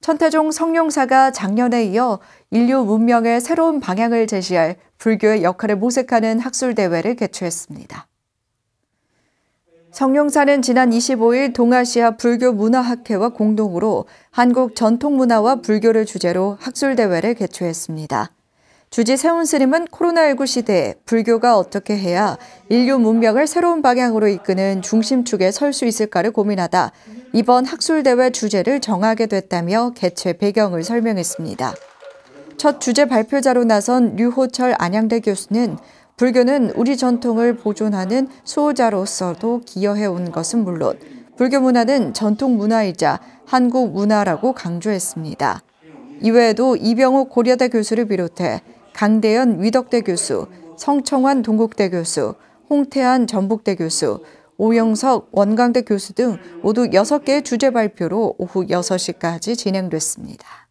천태종 성룡사가 작년에 이어 인류 문명의 새로운 방향을 제시할 불교의 역할을 모색하는 학술대회를 개최했습니다. 성룡사는 지난 25일 동아시아 불교 문화학회와 공동으로 한국 전통문화와 불교를 주제로 학술대회를 개최했습니다. 주지 세운 스님은 코로나19 시대에 불교가 어떻게 해야 인류 문명을 새로운 방향으로 이끄는 중심축에 설 수 있을까를 고민하다 이번 학술대회 주제를 정하게 됐다며 개최 배경을 설명했습니다. 첫 주제 발표자로 나선 류호철 안양대 교수는 불교는 우리 전통을 보존하는 수호자로서도 기여해온 것은 물론 불교 문화는 전통 문화이자 한국 문화라고 강조했습니다. 이외에도 이병호 고려대 교수를 비롯해 강대현 위덕대 교수, 성청환 동국대 교수, 홍태한 전북대 교수, 오영석 원광대 교수 등 모두 6개의 주제 발표로 오후 6시까지 진행됐습니다.